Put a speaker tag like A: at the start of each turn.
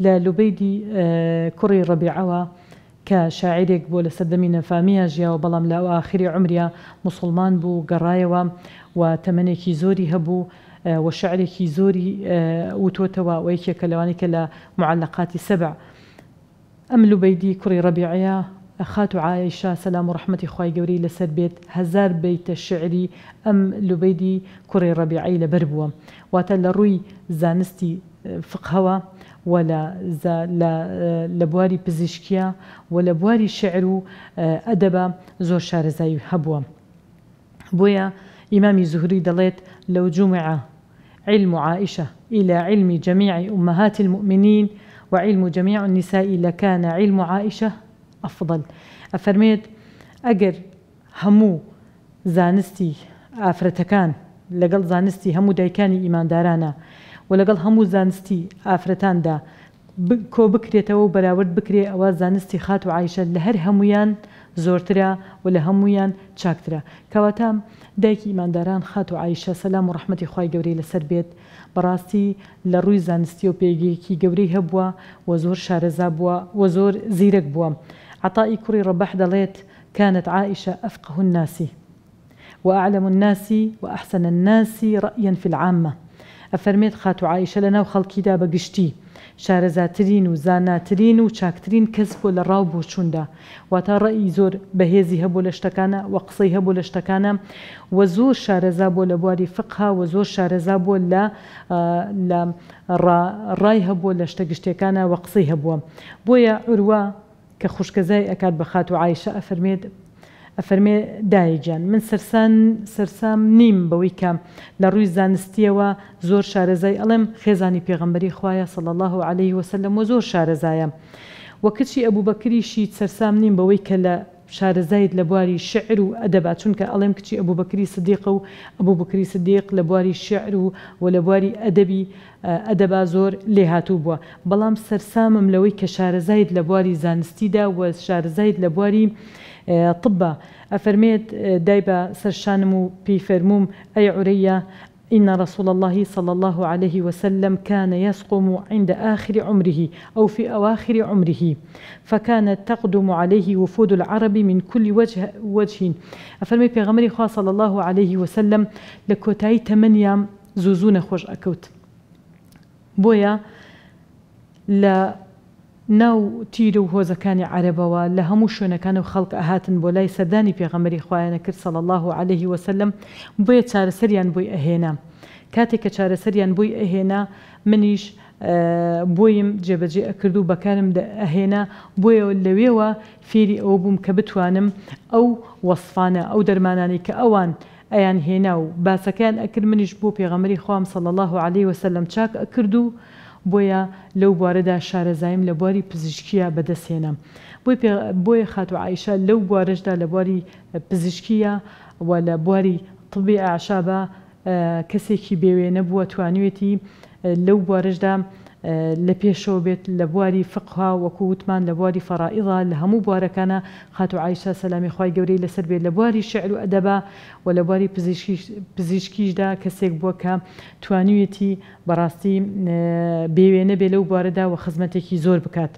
A: للبيدي آه، كري کوڕی كشاعرك کە شاعرێک بۆ لە سەردەمینە فامیە ژیاوە مسلمان بو قرايوا و تەمەنێکی زۆری هەبوو و شعرێکی زۆری وتۆتەوە و یەکێکە لەوانی کە لە معلقاتی سەبع ئەم لوبەیدی کوڕی ڕبیعەیە خات و عایشا هزار بيت الشعري أم لبيدي كري ربيعي لبربوة واتل روي زانستي ڕووی آه، ولا لە آه، بواری پزیشکیە و لە بواری شعر و آه، زور شارزاي شارەزایی بويا إمامي زهري زوهری لو جمع علم عائشة إلى علم جميع أمهات المؤمنين وعلم جميع النساء لكان علم عائشة أفضل أفرميت أجر همو زانستي أفرتكان لقل زانستي همو دايكاني إيمان دارانا همو لەگەڵ آفرتان دا ئافرەتاندا کۆ تو برآورد بکرێ ئەوە زانستی خات و عیشە لە هەر هەمویان زۆرترا تشاكترا كواتام هەمویان چاکترا کەواتە دایکی خات و عیشە سەسلام و ڕحمەتی خی گەورەی لەسەر بێت بەڕاستی لە ڕووی زانستی و پێگەیەکی گەورەی هەبووە و زۆر شارەزا بووە و زۆر زیرەک كانت عائشة أفقه الناس وأعلم الناس وأحسن الناس رأيا في العامة ئەفەرمێت خاتو عیشە لە ناو خەڵکیدا بەگشتی شارەزاترین و زاناترین و چاکترین کەس بۆ لە ڕاو بۆ چووندا واتا ڕێی زۆر بەهێزی هەبوو لە شتەکانە و قسەی هەبوو لە شتەکانە و زۆر شارەزا بۆ لە بواری فقها و زۆر شارەزا بۆ لە ڕای هەبوو لە شتە گشتەکانە و قسەی هەبووە بۆیە عروە کە خوشکەزای ئەکات بە خات و عیشە ئەفەرمێت ئەفەرمێ دایجان من سەرسان سەرسام نیم بەوەی کە لە ڕووی زانستیەوە زۆر شارەزای ئەڵم خێزانی پێغمبەری خویە سڵ الله عليه وسلم و زۆر شارەزایە وە کچی ئەبوو بەکریشی سەرسام نیم بەوەی کە لە شارەزایت لە بواری شعر و ئەدەبات چونکە ئەڵێم کچی ئەبوو بەکری سدیق و ئەبوو بکری سدیق لە بواری شعر و و لە بواری ئەدەبی ئەدەبا زۆر لێ هاتوو بووە بەڵام سەرسامم لەوەی کە شارەزایت لە بواری زانستیدا و شارەزایت لە بواری طبا أفرميت آه، دايبا سرشانمو بي فرموم أي عريا إن رسول الله صلى الله عليه وسلم كان يسقم عند آخر عمره أو في أواخر عمره فكانت تقدم عليه وفود العرب من كل وجه وجه أفرمي بيغمري خواه صلى الله عليه وسلم لكوتاي تمنيا زوزون خوش أكوت بويا لە ناو تیر و هۆزەکانی عربەوە لە هەموو شوێنەکان و خەڵک ئەهاتن بۆ لای سەردانی پێغەمەری خوایانە کرد سەڵ الله عليه وسلم بۆیە چارەسەریان بۆی ئەهێنا کاتێک کە چارەسەریان بۆی ئەهێنا منیش بۆیم جێبەجێ ئەکرد و بەکارم ئەهێنا بۆیەوە لەوێوە فێری ئەوە بووم کە بتوانم ئەو وەصفانە ئەو دەرمانانی کە ئەوان ئەیان هێنا و باسەکان ئەکرد منیش بۆ پێغەمەری خام سەڵ الله عليه وسلم چاک ئەکرد و بۆیە لەو بوارەدا شارەزایم لە بواری پزیشکیە بەدەسێنم بۆی بۆیە خاتو عیشە لەو بوارشدا لە بواری پزیشکیە و لە بواری طبی عشابە کەسێکی بێوێنە بووە توانوێتی لەو بوارشدا لە پێشەوە بێت لە بواری فقها وەکو وتمان لە بواری فەڕائیڵا لە هەموو بوارەکانە خاتو عیشا سەلامی خی گەورەی لەسەر بێت لە بواری شعر و ئەدەبا و لە بواری پزیشکیشدا کەسێک بووە کە توانویەتی بەڕاستی بێوێنە بێ لەو بوارەدا و خزمەتێکی زۆر بکات.